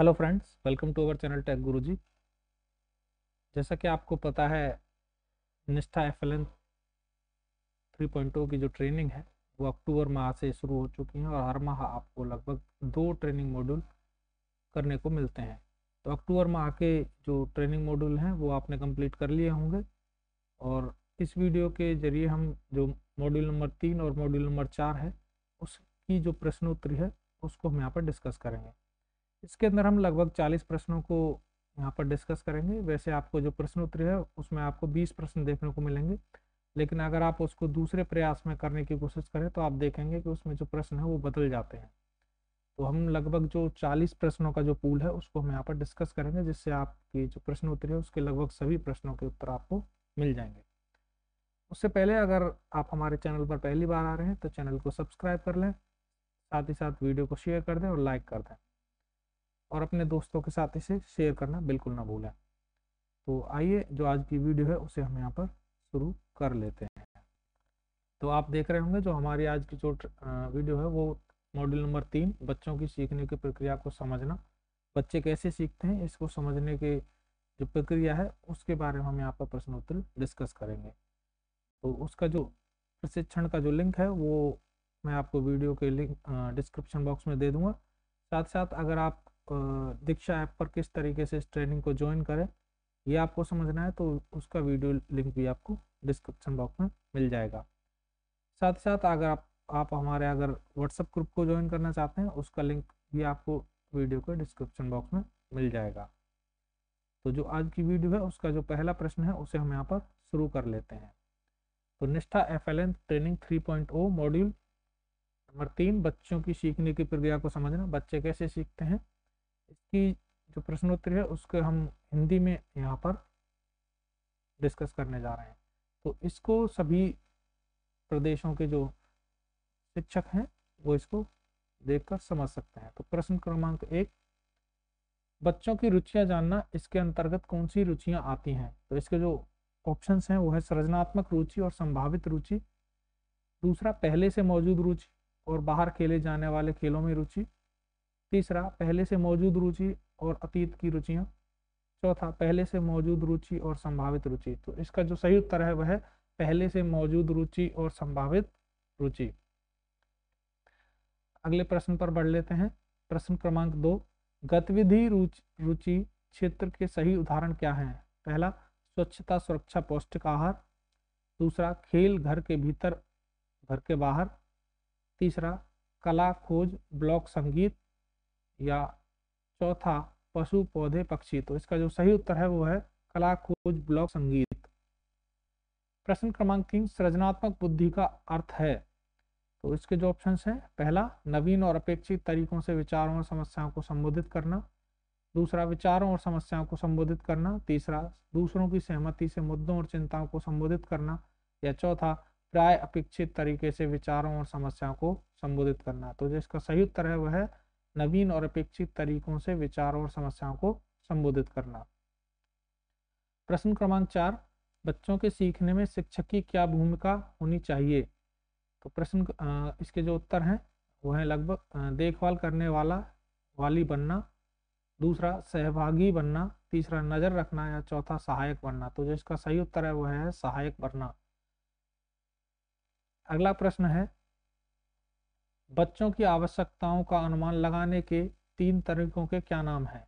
hello friends welcome to our channel tech Guruji जैसा कि आपको पता है निष्ठा एफ एल एन थ्री की जो ट्रेनिंग है वो अक्टूबर माह से शुरू हो चुकी है और हर माह आपको लगभग दो ट्रेनिंग मॉड्यूल करने को मिलते हैं तो अक्टूबर माह के जो ट्रेनिंग मॉड्यूल हैं वो आपने कंप्लीट कर लिए होंगे और इस वीडियो के जरिए हम जो मॉड्यूल नंबर तीन और मॉड्यूल नंबर चार है उसकी जो प्रश्नोत्तरी है उसको हम यहाँ पर डिस्कस करेंगे इसके अंदर हम लगभग 40 प्रश्नों को यहाँ पर डिस्कस करेंगे वैसे आपको जो प्रश्न उत्तर है उसमें आपको 20 प्रश्न देखने को मिलेंगे लेकिन अगर आप उसको दूसरे प्रयास में करने की कोशिश करें तो आप देखेंगे कि उसमें जो प्रश्न है वो बदल जाते हैं तो हम लगभग जो 40 प्रश्नों का जो पूल है उसको हम यहाँ पर डिस्कस करेंगे जिससे आपकी जो प्रश्न उत्तर है उसके लगभग सभी प्रश्नों के उत्तर आपको मिल जाएंगे उससे पहले अगर आप हमारे चैनल पर पहली बार आ रहे हैं तो चैनल को सब्सक्राइब कर लें साथ ही साथ वीडियो को शेयर कर दें और लाइक कर दें और अपने दोस्तों के साथ इसे शेयर करना बिल्कुल ना भूलें तो आइए जो आज की वीडियो है उसे हम यहाँ पर शुरू कर लेते हैं तो आप देख रहे होंगे जो हमारी आज की जो वीडियो है वो मॉड्यूल नंबर तीन बच्चों की सीखने की प्रक्रिया को समझना बच्चे कैसे सीखते हैं इसको समझने के जो प्रक्रिया है उसके बारे में हम यहाँ पर प्रश्नोत्तर डिस्कस करेंगे तो उसका जो प्रशिक्षण का जो लिंक है वो मैं आपको वीडियो के लिंक डिस्क्रिप्शन बॉक्स में दे दूंगा साथ साथ अगर आप दीक्षा ऐप पर किस तरीके से इस ट्रेनिंग को ज्वाइन करें ये आपको समझना है तो उसका वीडियो लिंक भी आपको डिस्क्रिप्शन बॉक्स में मिल जाएगा साथ ही साथ अगर आप आप हमारे अगर व्हाट्सएप ग्रुप को ज्वाइन करना चाहते हैं उसका लिंक भी आपको वीडियो के डिस्क्रिप्शन बॉक्स में मिल जाएगा तो जो आज की वीडियो है उसका जो पहला प्रश्न है उसे हम यहाँ पर शुरू कर लेते हैं तो Nishtha F L N training 3.0 module number तीन बच्चों की सीखने की प्रक्रिया को समझना बच्चे कैसे सीखते हैं इसकी जो प्रश्नोत्तरी है उसको हम हिंदी में यहाँ पर डिस्कस करने जा रहे हैं तो इसको सभी प्रदेशों के जो शिक्षक हैं वो इसको देखकर समझ सकते हैं तो प्रश्न क्रमांक एक बच्चों की रुचियां जानना इसके अंतर्गत कौन सी रुचियां आती हैं तो इसके जो ऑप्शन हैं वो है सृजनात्मक रुचि और संभावित रुचि दूसरा पहले से मौजूद रुचि और बाहर खेले जाने वाले खेलों में रुचि तीसरा पहले से मौजूद रुचि और अतीत की रुचियाँ चौथा पहले से मौजूद रुचि और संभावित रुचि तो इसका जो सही उत्तर है वह पहले से मौजूद रुचि और संभावित रुचि अगले प्रश्न पर बढ़ लेते हैं प्रश्न क्रमांक दो गतिविधि रुचि रुचि क्षेत्र के सही उदाहरण क्या हैं पहला स्वच्छता सुरक्षा पौष्टिक आहार दूसरा खेल घर के भीतर घर के बाहर तीसरा कला खोज ब्लॉक संगीत या चौथा पशु पौधे पक्षी तो इसका जो सही उत्तर है वो है कला खोज ब्लॉक संगीत प्रश्न क्रमांक तीन सृजनात्मक बुद्धि का अर्थ है तो इसके जो ऑप्शन हैं पहला नवीन और अपेक्षित तरीकों से विचारों और समस्याओं को संबोधित करना दूसरा विचारों और समस्याओं को संबोधित करना तीसरा दूसरों की सहमति से मुद्दों और चिंताओं को संबोधित करना या चौथा प्राय अपेक्षित तरीके से विचारों और समस्याओं को संबोधित करना तो जो इसका सही उत्तर है वह है नवीन और अपेक्षित तरीकों से विचारों और समस्याओं को संबोधित करना प्रश्न क्रमांक चार बच्चों के सीखने में शिक्षक की क्या भूमिका होनी चाहिए तो प्रश्न इसके जो उत्तर हैं वो हैं लगभग देखभाल करने वाला वाली बनना दूसरा सहभागी बनना तीसरा नज़र रखना या चौथा सहायक बनना तो जो इसका सही उत्तर है वह है सहायक बनना अगला प्रश्न है बच्चों की आवश्यकताओं का अनुमान लगाने के तीन तरीकों के क्या नाम हैं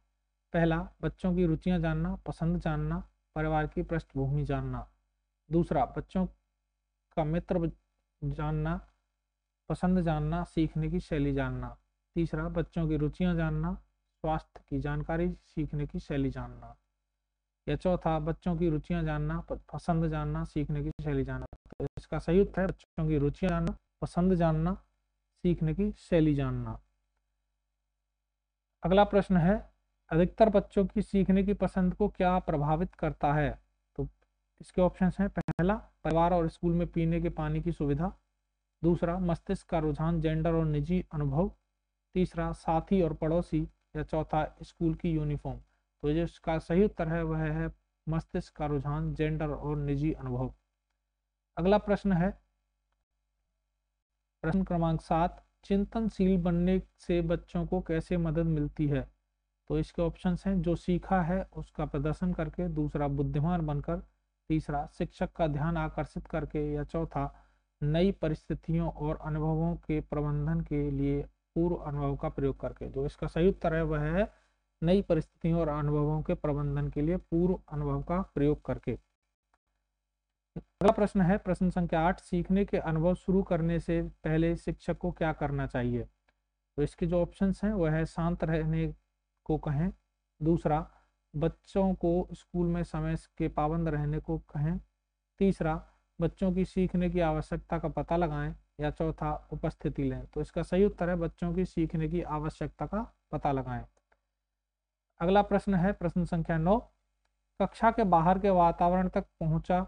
पहला बच्चों की रुचियां जानना पसंद जानना परिवार की पृष्ठभूमि जानना दूसरा बच्चों का मित्र जानना पसंद जानना सीखने की शैली जानना तीसरा बच्चों की रुचियां जानना स्वास्थ्य की जानकारी सीखने की शैली जानना या चौथा बच्चों की रुचियां जानना पसंद जानना सीखने की शैली जानना तो इसका सही उत्तर है बच्चों की रुचियां जानना पसंद जानना सीखने की शैली जानना अगला प्रश्न है अधिकतर बच्चों की सीखने की पसंद को क्या प्रभावित करता है तो इसके ऑप्शन हैं पहला परिवार और स्कूल में पीने के पानी की सुविधा दूसरा मस्तिष्क का रुझान जेंडर और निजी अनुभव तीसरा साथी और पड़ोसी या चौथा स्कूल की यूनिफॉर्म तो जो इसका सही उत्तर है वह है मस्तिष्क का रुझान जेंडर और निजी अनुभव अगला प्रश्न है प्रश्न क्रमांक सात चिंतनशील बनने से बच्चों को कैसे मदद मिलती है तो इसके ऑप्शन हैं जो सीखा है उसका प्रदर्शन करके दूसरा बुद्धिमान बनकर तीसरा शिक्षक का ध्यान आकर्षित करके या चौथा नई परिस्थितियों और अनुभवों के प्रबंधन के लिए पूर्व अनुभव का प्रयोग करके जो तो इसका सही उत्तर है वह है नई परिस्थितियों और अनुभवों के प्रबंधन के लिए पूर्व अनुभव का प्रयोग करके अगला प्रश्न है प्रश्न संख्या आठ सीखने के अनुभव शुरू करने से पहले शिक्षक को क्या करना चाहिए तो इसके जो ऑप्शंस हैं वह है शांत रहने को कहें दूसरा बच्चों को स्कूल में समय के पाबंद रहने को कहें तीसरा बच्चों की सीखने की आवश्यकता का पता लगाएं या चौथा उपस्थिति लें तो इसका सही उत्तर है बच्चों की सीखने की आवश्यकता का पता लगाएं अगला प्रश्न है प्रश्न संख्या नौ कक्षा के बाहर के वातावरण तक पहुंचा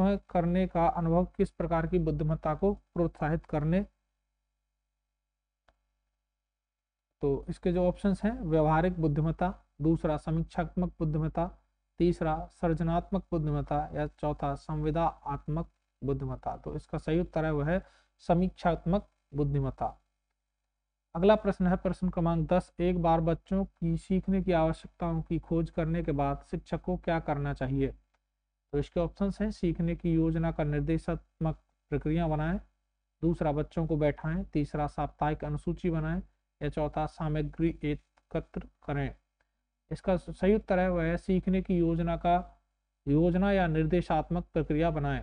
करने का अनुभव किस प्रकार की बुद्धिमत्ता को प्रोत्साहित करने तो इसके जो ऑप्शंस हैं व्यवहारिक बुद्धिमत्ता दूसरा समीक्षात्मक बुद्धिमत्ता तीसरा सृजनात्मक बुद्धिमत्ता या चौथा संविदात्मक बुद्धिमत्ता तो इसका सही उत्तर है वह है समीक्षात्मक बुद्धिमत्ता अगला प्रश्न है प्रश्न क्रमांक दस एक बार बच्चों की सीखने की आवश्यकताओं की खोज करने के बाद शिक्षक को क्या करना चाहिए तो इसके ऑप्शन है सीखने की योजना का निर्देशात्मक प्रक्रिया बनाएं दूसरा बच्चों को बैठाएं तीसरा साप्ताहिक अनुसूची बनाएं या चौथा सामग्री एकत्र करें इसका सही उत्तर है वह सीखने की योजना का योजना या निर्देशात्मक प्रक्रिया बनाएं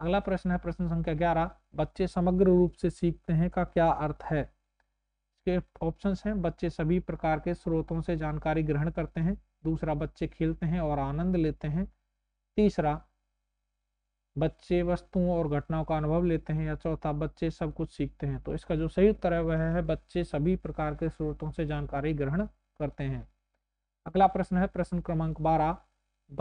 अगला प्रश्न है प्रश्न संख्या ग्यारह बच्चे समग्र रूप से सीखते हैं का क्या अर्थ है इसके ऑप्शन हैं बच्चे सभी प्रकार के स्रोतों से जानकारी ग्रहण करते हैं दूसरा बच्चे खेलते हैं और आनंद लेते हैं तीसरा बच्चे वस्तुओं और घटनाओं का अनुभव लेते हैं या चौथा बच्चे सब कुछ सीखते हैं तो इसका जो सही उत्तर है वह है बच्चे सभी प्रकार के स्रोतों से जानकारी ग्रहण करते हैं अगला प्रश्न है प्रश्न क्रमांक बारह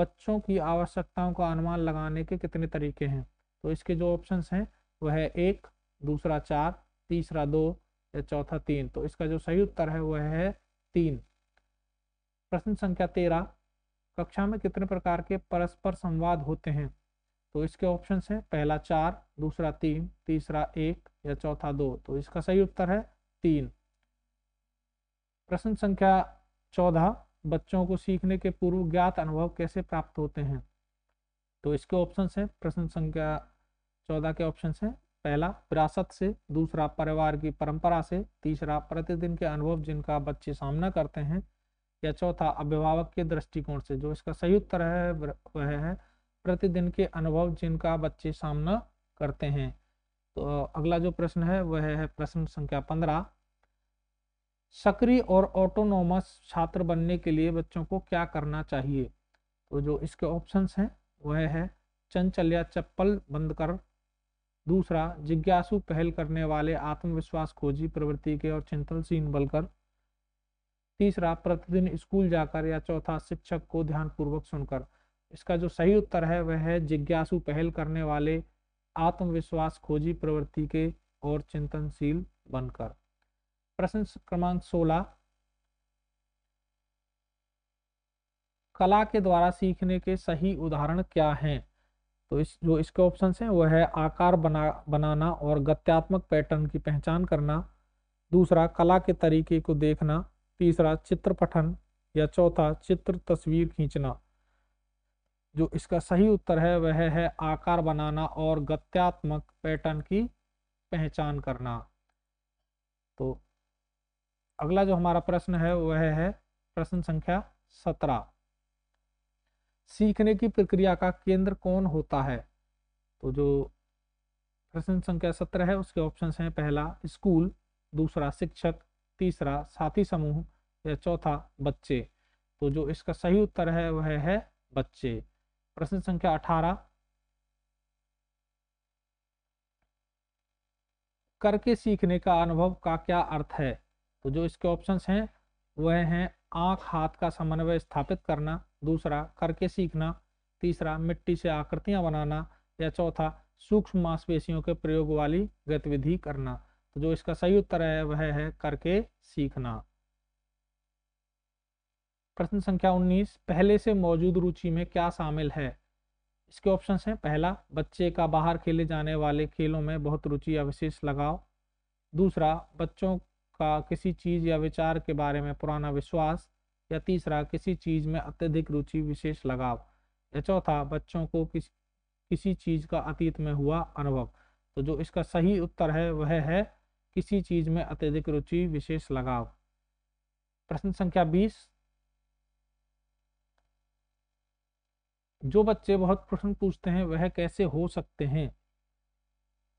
बच्चों की आवश्यकताओं का अनुमान लगाने के कितने तरीके हैं तो इसके जो ऑप्शन हैं वह है एक दूसरा चार तीसरा दो या चौथा तीन तो इसका जो सही उत्तर है वह है तीन प्रश्न संख्या तेरह कक्षा में कितने प्रकार के परस्पर संवाद होते हैं तो इसके ऑप्शन हैं पहला चार दूसरा तीन तीसरा एक या चौथा दो तो इसका सही उत्तर है तीन प्रश्न संख्या चौदह बच्चों को सीखने के पूर्व ज्ञात अनुभव कैसे प्राप्त होते हैं तो इसके ऑप्शन हैं प्रश्न संख्या चौदह के ऑप्शन हैं पहला विरासत से दूसरा परिवार की परंपरा से तीसरा प्रतिदिन के अनुभव जिनका बच्चे सामना करते हैं या चौथा अभिभावक के दृष्टिकोण से जो इसका सही उत्तर है वह है प्रतिदिन के अनुभव जिनका बच्चे सामना करते हैं तो अगला जो प्रश्न है वह है प्रश्न संख्या पंद्रह सक्रिय और ऑटोनोमस छात्र बनने के लिए बच्चों को क्या करना चाहिए तो जो इसके ऑप्शंस हैं वह है चंचल या चप्पल बंद कर दूसरा जिज्ञासु पहल करने वाले आत्मविश्वास खोजी प्रवृत्ति के और चिंतनशील बनकर तीसरा प्रतिदिन स्कूल जाकर या चौथा शिक्षक को ध्यानपूर्वक सुनकर इसका जो सही उत्तर है वह है जिज्ञासु पहल करने वाले आत्मविश्वास खोजी प्रवृत्ति के और चिंतनशील बनकर प्रश्न क्रमांक 16 कला के द्वारा सीखने के सही उदाहरण क्या हैं तो इस जो इसके ऑप्शन हैं वह है आकार बना बनाना और गत्यात्मक पैटर्न की पहचान करना दूसरा कला के तरीके को देखना तीसरा चित्र पठन या चौथा चित्र तस्वीर खींचना जो इसका सही उत्तर है वह है आकार बनाना और गत्यात्मक पैटर्न की पहचान करना तो अगला जो हमारा प्रश्न है वह है प्रश्न संख्या सत्रह सीखने की प्रक्रिया का केंद्र कौन होता है तो जो प्रश्न संख्या सत्रह है उसके ऑप्शन हैं पहला स्कूल दूसरा शिक्षक तीसरा साथी समूह या चौथा बच्चे तो जो इसका सही उत्तर है वह है बच्चे प्रश्न संख्या अठारह करके सीखने का अनुभव का क्या अर्थ है तो जो इसके ऑप्शंस हैं वह हैं आंख हाथ का समन्वय स्थापित करना दूसरा करके सीखना तीसरा मिट्टी से आकृतियां बनाना या चौथा सूक्ष्म मांसपेशियों के प्रयोग वाली गतिविधि करना तो जो इसका सही उत्तर है वह है करके सीखना प्रश्न संख्या 19 पहले से मौजूद रुचि में क्या शामिल है इसके ऑप्शंस हैं पहला बच्चे का बाहर खेले जाने वाले खेलों में बहुत रुचि या विशेष लगाव दूसरा बच्चों का किसी चीज़ या विचार के बारे में पुराना विश्वास या तीसरा किसी चीज़ में अत्यधिक रुचि विशेष लगाव या चौथा बच्चों को किस किसी चीज़ का अतीत में हुआ अनुभव तो जो इसका सही उत्तर है वह है किसी चीज में अत्यधिक रुचि विशेष लगाव प्रश्न संख्या बीस जो बच्चे बहुत प्रश्न पूछते हैं वह कैसे हो सकते हैं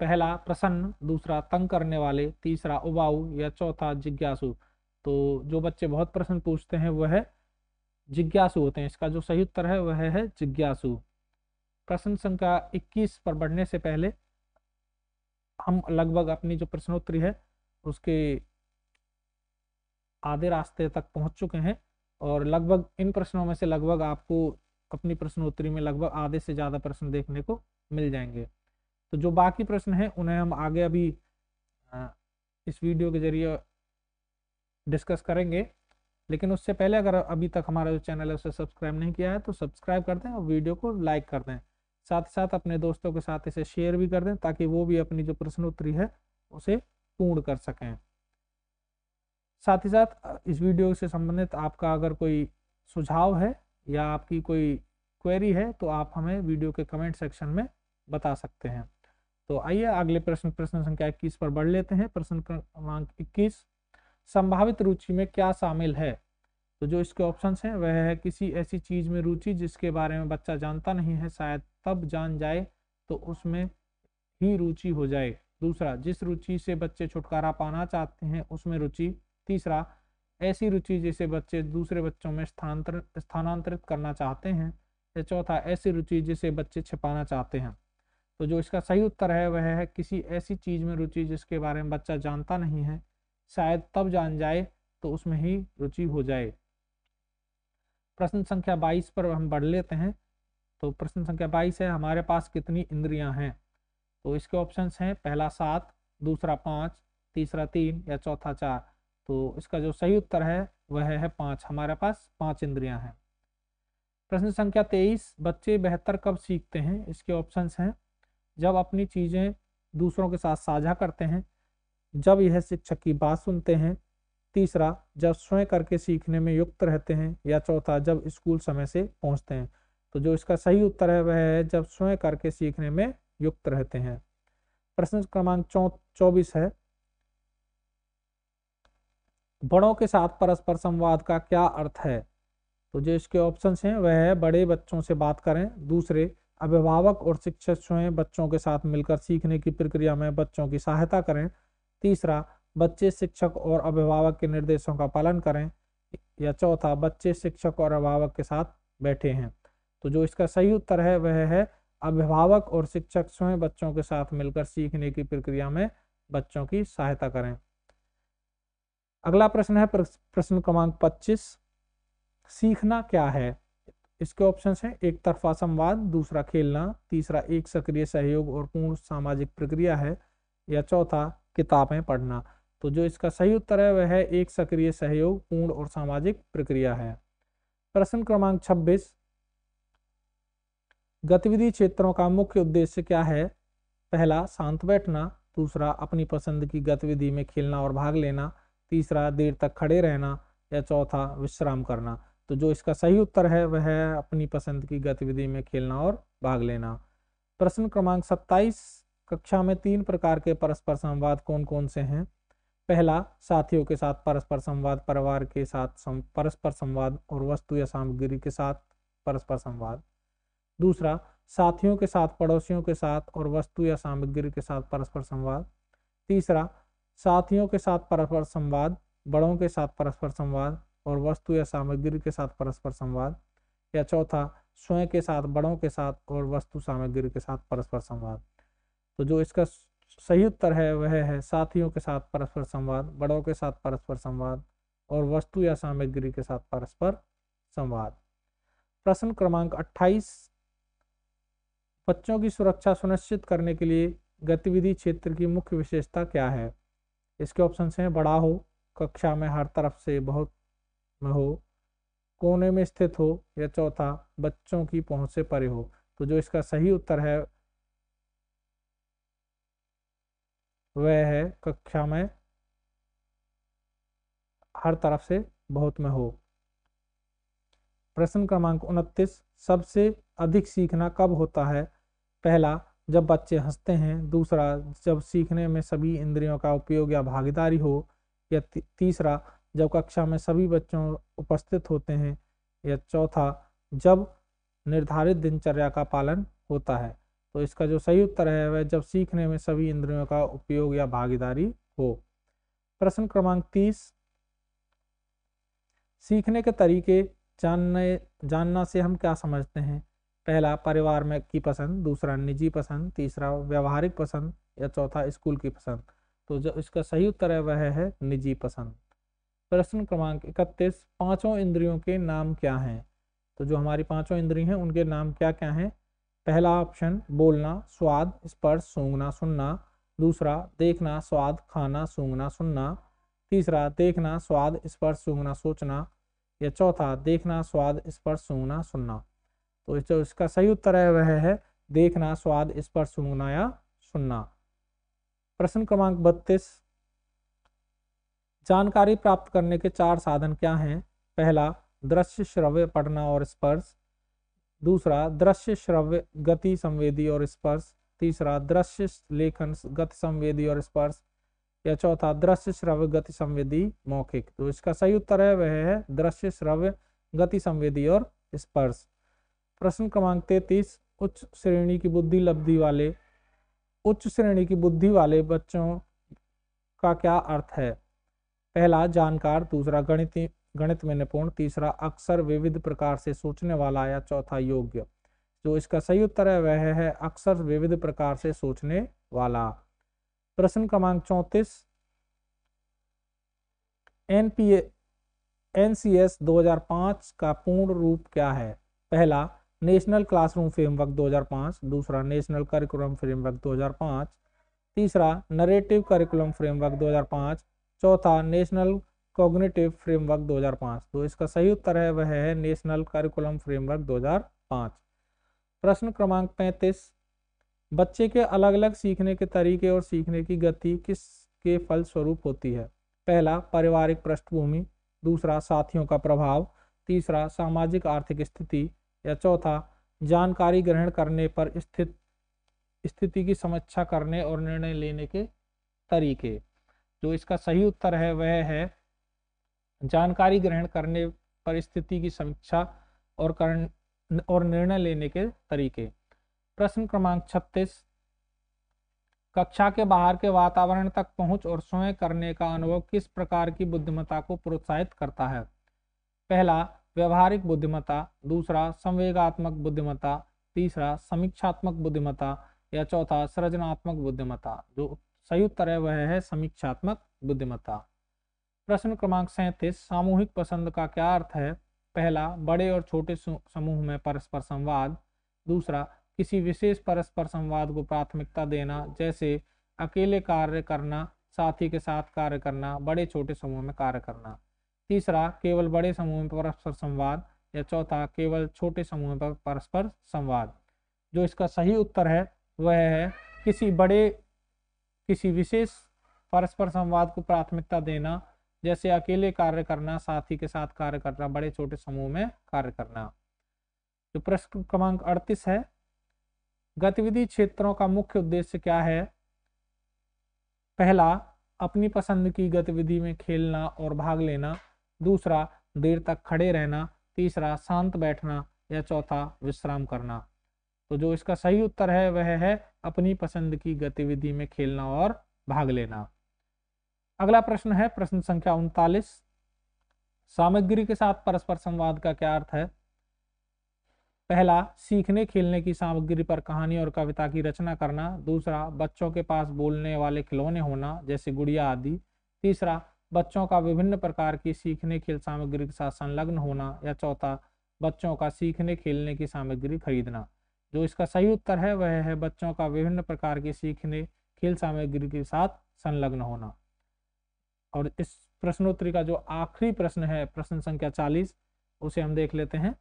पहला प्रसन्न दूसरा तंग करने वाले तीसरा उबाऊ या चौथा जिज्ञासु तो जो बच्चे बहुत प्रश्न पूछते हैं वह जिज्ञासु होते हैं इसका जो सही उत्तर है वह है जिज्ञासु प्रश्न संख्या 21 पर बढ़ने से पहले हम लगभग अपनी जो प्रश्नोत्तरी है उसके आधे रास्ते तक पहुंच चुके हैं और लगभग इन प्रश्नों में से लगभग आपको अपनी प्रश्नोत्तरी में लगभग आधे से ज़्यादा प्रश्न देखने को मिल जाएंगे तो जो बाकी प्रश्न हैं उन्हें हम आगे अभी इस वीडियो के जरिए डिस्कस करेंगे लेकिन उससे पहले अगर अभी तक हमारा जो चैनल है उसे सब्सक्राइब नहीं किया है तो सब्सक्राइब कर दें और वीडियो को लाइक कर दें साथ ही साथ अपने दोस्तों के साथ इसे शेयर भी कर दें ताकि वो भी अपनी जो प्रश्नोत्तरी है उसे पूर्ण कर सकें साथ ही साथ इस वीडियो से संबंधित आपका अगर कोई सुझाव है या आपकी कोई क्वेरी है तो आप हमें वीडियो के कमेंट सेक्शन में बता सकते हैं तो आइए अगले प्रश्न प्रश्न संख्या इक्कीस पर बढ़ लेते हैं प्रश्न क्रमांक इक्कीस संभावित रुचि में क्या शामिल है तो जो इसके ऑप्शन हैं वह है किसी ऐसी चीज़ में रुचि जिसके बारे में बच्चा जानता नहीं है शायद तब जान जाए तो उसमें ही रुचि हो जाए दूसरा जिस रुचि से बच्चे छुटकारा पाना चाहते हैं उसमें रुचि तीसरा ऐसी रुचि जिसे बच्चे दूसरे बच्चों में स्थानांतरित स्थानांतरित करना चाहते हैं या चौथा ऐसी रुचि जिसे बच्चे छिपाना चाहते हैं तो जो इसका सही उत्तर है वह है किसी ऐसी चीज़ में रुचि जिसके बारे में बच्चा जानता नहीं है शायद तब जान जाए तो उसमें ही रुचि हो जाए प्रश्न संख्या 22 पर हम बढ़ लेते हैं तो प्रश्न संख्या 22 है हमारे पास कितनी इंद्रियां हैं तो इसके ऑप्शंस हैं पहला सात दूसरा पाँच तीसरा तीन या चौथा चार तो इसका जो सही उत्तर है वह है पाँच हमारे पास पाँच इंद्रियां हैं प्रश्न संख्या तेईस बच्चे बेहतर कब सीखते हैं इसके ऑप्शंस हैं जब अपनी चीज़ें दूसरों के साथ साझा करते हैं जब यह शिक्षक की बात सुनते हैं तीसरा जब स्वयं करके सीखने में युक्त रहते हैं या चौथा जब स्कूल समय से पहुंचते हैं तो जो इसका सही उत्तर है वह है जब स्वयं करके सीखने में युक्त रहते हैं प्रश्न क्रमांक चौबीस है बड़ों के साथ परस्पर संवाद का क्या अर्थ है तो जो इसके ऑप्शन हैं वह है बड़े बच्चों से बात करें दूसरे अभिभावक और शिक्षक स्वयं बच्चों के साथ मिलकर सीखने की प्रक्रिया में बच्चों की सहायता करें तीसरा बच्चे शिक्षक और अभिभावक के निर्देशों का पालन करें या चौथा बच्चे शिक्षक और अभिभावक के साथ बैठे हैं तो जो इसका सही उत्तर है वह है अभिभावक और शिक्षक स्वयं बच्चों के साथ मिलकर सीखने की प्रक्रिया में बच्चों की सहायता करें अगला प्रश्न है प्रश्न क्रमांक 25 सीखना क्या है इसके ऑप्शन है एक तरफा संवाद दूसरा खेलना तीसरा एक सक्रिय सहयोग और पूर्ण सामाजिक प्रक्रिया है या चौथा किताबें पढ़ना तो जो इसका सही उत्तर है वह एक सक्रिय सहयोग पूर्ण और सामाजिक प्रक्रिया है प्रश्न क्रमांक 26 गतिविधि क्षेत्रों का मुख्य उद्देश्य क्या है पहला शांत बैठना दूसरा अपनी पसंद की गतिविधि में खेलना और भाग लेना तीसरा देर तक खड़े रहना या चौथा विश्राम करना तो जो इसका सही उत्तर है वह है अपनी पसंद की गतिविधि में खेलना और भाग लेना प्रश्न क्रमांक 27 कक्षा में तीन प्रकार के परस्पर संवाद कौन कौन से हैं पहला साथियों के साथ परस्पर संवाद परिवार के साथ सं, परस्पर संवाद और वस्तु या सामग्री के साथ परस्पर संवाद दूसरा साथियों के साथ पड़ोसियों के साथ और वस्तु या सामग्री के साथ परस्पर संवाद तीसरा साथियों के साथ परस्पर संवाद बड़ों के साथ परस्पर संवाद और वस्तु या सामग्री के साथ परस्पर संवाद या चौथा स्वयं के साथ बड़ों के साथ और वस्तु सामग्री के साथ परस्पर संवाद तो जो इसका सही उत्तर है वह है साथियों के साथ परस्पर संवाद बड़ों के साथ परस्पर संवाद और वस्तु या सामग्री के साथ परस्पर संवाद प्रश्न क्रमांक 28 बच्चों की सुरक्षा सुनिश्चित करने के लिए गतिविधि क्षेत्र की मुख्य विशेषता क्या है इसके ऑप्शन हैं बड़ा हो कक्षा में हर तरफ से बहुत में हो कोने में स्थित हो या चौथा बच्चों की पहुंच से परे हो तो जो इसका सही उत्तर है वह है कक्षा में हर तरफ से बहुत में हो प्रश्न क्रमांक उनतीस सबसे अधिक सीखना कब होता है पहला जब बच्चे हंसते हैं दूसरा जब सीखने में सभी इंद्रियों का उपयोग या भागीदारी हो या तीसरा जब कक्षा में सभी बच्चों उपस्थित होते हैं या चौथा जब निर्धारित दिनचर्या का पालन होता है तो इसका जो सही उत्तर है वह जब सीखने में सभी इंद्रियों का उपयोग या भागीदारी हो प्रश्न क्रमांक तीस सीखने के तरीके जानने जानना से हम क्या समझते हैं पहला परिवार में की पसंद दूसरा निजी पसंद तीसरा व्यवहारिक पसंद या चौथा स्कूल की पसंद तो जो इसका सही उत्तर है वह है निजी पसंद प्रश्न क्रमांक इकतीस पांचों इंद्रियों के नाम क्या हैं तो जो हमारी पांचों इंद्रिय हैं उनके नाम क्या क्या हैं पहला ऑप्शन बोलना स्वाद स्पर्श सूंघना सुनना दूसरा देखना स्वाद खाना सूंघना सुनना तीसरा देखना स्वाद स्पर्श सूंघना सोचना या चौथा देखना स्वाद स्पर्श सूंघना सुनना तो इसका सही उत्तर है वह है देखना स्वाद स्पर्श सूंघना या सुनना प्रश्न क्रमांक बत्तीस जानकारी प्राप्त करने के चार साधन क्या हैं पहला दृश्य श्रव्य पढ़ना और स्पर्श दूसरा दृश्य श्रव्य गति संवेदी और स्पर्श तीसरा दृश्य लेखन गति संवेदी और स्पर्श या चौथा दृश्य श्रव्य गति संवेदी मौखिक तो इसका सही उत्तर है वह है दृश्य श्रव्य गति संवेदी और स्पर्श प्रश्न क्रमांक तैतीस उच्च श्रेणी की बुद्धि लब्धि वाले उच्च श्रेणी की बुद्धि वाले बच्चों का क्या अर्थ है पहला जानकार दूसरा गणित गणित में निपुण तीसरा अक्सर विविध प्रकार से सोचने वाला या चौथा योग्य जो इसका सही उत्तर है वह है अक्सर विविध प्रकार से सोचने वाला प्रश्न क्रमांक चौंतीस एनपीए एनसीएस 2005 का पूर्ण रूप क्या है पहला नेशनल क्लासरूम फ्रेमवर्क 2005 दूसरा नेशनल करिकुलम फ्रेमवर्क 2005 तीसरा नरेटिव करिकुलम फ्रेमवर्क 2005 चौथा नेशनल कॉग्निटिव फ्रेमवर्क 2005 तो इसका सही उत्तर है वह है नेशनल करिकुलम फ्रेमवर्क 2005 प्रश्न क्रमांक 35 बच्चे के अलग अलग सीखने के तरीके और सीखने की गति किस के फलस्वरूप होती है पहला पारिवारिक पृष्ठभूमि दूसरा साथियों का प्रभाव तीसरा सामाजिक आर्थिक स्थिति या चौथा जानकारी ग्रहण करने पर स्थित स्थिति की समीक्षा करने और निर्णय लेने के तरीके जो इसका सही उत्तर है वह है जानकारी ग्रहण करने परिस्थिति की समीक्षा और करण और निर्णय लेने के तरीके प्रश्न क्रमांक 36 कक्षा के बाहर के वातावरण तक पहुंच और स्वयं करने का अनुभव किस प्रकार की बुद्धिमत्ता को प्रोत्साहित करता है पहला व्यवहारिक बुद्धिमता दूसरा संवेगात्मक बुद्धिमत्ता तीसरा समीक्षात्मक बुद्धिमता या चौथा सृजनात्मक बुद्धिमता जो सही उत्तर है वह है समीक्षात्मक बुद्धिमत्ता प्रश्न क्रमांक सैंतीस सामूहिक पसंद का क्या अर्थ है पहला बड़े और छोटे समूह में परस्पर संवाद दूसरा किसी विशेष परस्पर संवाद को प्राथमिकता देना जैसे अकेले कार्य करना साथी के साथ कार्य करना बड़े छोटे समूह में कार्य करना तीसरा केवल बड़े समूह में परस्पर संवाद या चौथा केवल छोटे समूह पर परस्पर संवाद जो इसका सही उत्तर है वह है किसी बड़े किसी विशेष परस्पर संवाद को प्राथमिकता देना जैसे अकेले कार्य करना साथी के साथ कार्य करना बड़े छोटे समूह में कार्य करना जो प्रश्न क्रमांक अड़तीस है गतिविधि क्षेत्रों का मुख्य उद्देश्य क्या है पहला अपनी पसंद की गतिविधि में खेलना और भाग लेना दूसरा देर तक खड़े रहना तीसरा शांत बैठना या चौथा विश्राम करना तो जो इसका सही उत्तर है वह है अपनी पसंद की गतिविधि में खेलना और भाग लेना अगला प्रश्न है प्रश्न संख्या उनतालीस सामग्री के साथ परस्पर संवाद का क्या अर्थ है पहला सीखने खेलने की सामग्री पर कहानी और कविता की रचना करना दूसरा बच्चों के पास बोलने वाले खिलौने होना जैसे गुड़िया आदि तीसरा बच्चों का विभिन्न प्रकार की सीखने खेल सामग्री के साथ संलग्न होना या चौथा बच्चों का सीखने खेलने की सामग्री खरीदना जो इसका सही उत्तर है वह है बच्चों का विभिन्न प्रकार की सीखने खेल सामग्री के साथ संलग्न होना और इस प्रश्नोत्तरी का जो आखिरी प्रश्न है प्रश्न संख्या चालीस उसे हम देख लेते हैं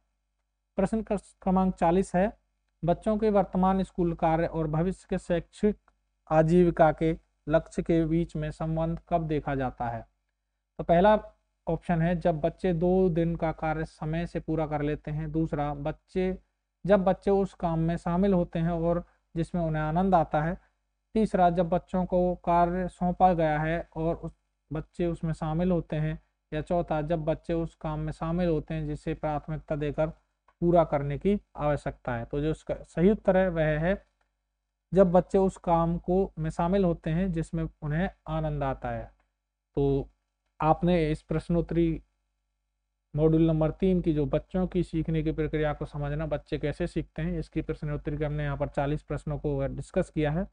प्रश्न क्रमांक चालीस है बच्चों के वर्तमान स्कूल कार्य और भविष्य के शैक्षिक आजीविका के लक्ष्य के बीच में संबंध कब देखा जाता है तो पहला ऑप्शन है जब बच्चे दो दिन का कार्य समय से पूरा कर लेते हैं दूसरा बच्चे जब बच्चे उस काम में शामिल होते हैं और जिसमें उन्हें आनंद आता है तीसरा जब बच्चों को कार्य सौंपा गया है और उस बच्चे उसमें शामिल होते हैं या चौथा जब बच्चे उस काम में शामिल होते हैं जिसे प्राथमिकता देकर पूरा करने की आवश्यकता है तो जो उसका सही उत्तर है वह है जब बच्चे उस काम को में शामिल होते हैं जिसमें उन्हें आनंद आता है तो आपने इस प्रश्नोत्तरी मॉड्यूल नंबर तीन की जो बच्चों की सीखने की प्रक्रिया को समझना बच्चे कैसे सीखते हैं इसकी प्रश्नोत्तरी के हमने यहाँ पर 40 प्रश्नों को डिस्कस किया है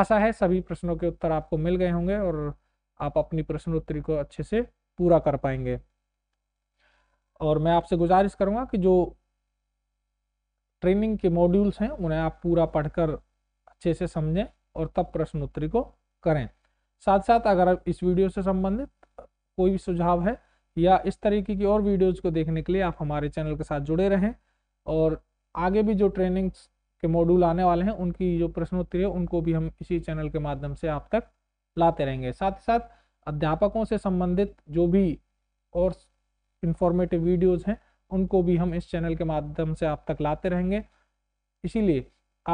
आशा है सभी प्रश्नों के उत्तर आपको मिल गए होंगे और आप अपनी प्रश्नोत्तरी को अच्छे से पूरा कर पाएंगे और मैं आपसे गुजारिश करूंगा कि जो ट्रेनिंग के मॉड्यूल्स हैं उन्हें आप पूरा पढ़कर अच्छे से समझें और तब प्रश्नोत्तरी को करें साथ साथ अगर आप इस वीडियो से संबंधित कोई भी सुझाव है या इस तरीके की और वीडियोज को देखने के लिए आप हमारे चैनल के साथ जुड़े रहें और आगे भी जो ट्रेनिंग्स के मॉड्यूल आने वाले हैं उनकी जो प्रश्नोत्तरी है उनको भी हम इसी चैनल के माध्यम से आप तक लाते रहेंगे साथ ही साथ अध्यापकों से संबंधित जो भी और इन्फॉर्मेटिव वीडियोज़ हैं उनको भी हम इस चैनल के माध्यम से आप तक लाते रहेंगे इसीलिए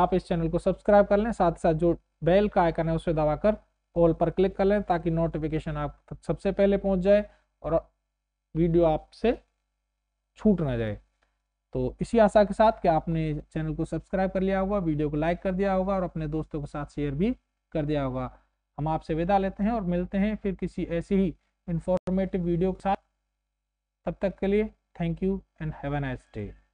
आप इस चैनल को सब्सक्राइब कर लें साथ साथ जो बेल का आइकन है उसे दबा कर ऑल पर क्लिक कर लें ताकि नोटिफिकेशन आप तक सबसे पहले पहुंच जाए और वीडियो आपसे छूट ना जाए तो इसी आशा के साथ कि आपने चैनल को सब्सक्राइब कर लिया होगा वीडियो को लाइक कर दिया होगा और अपने दोस्तों के साथ शेयर भी कर दिया होगा हम आपसे विदा लेते हैं और मिलते हैं फिर किसी ऐसी ही इंफॉर्मेटिव वीडियो के साथ तब तक के लिए thank you and have a nice day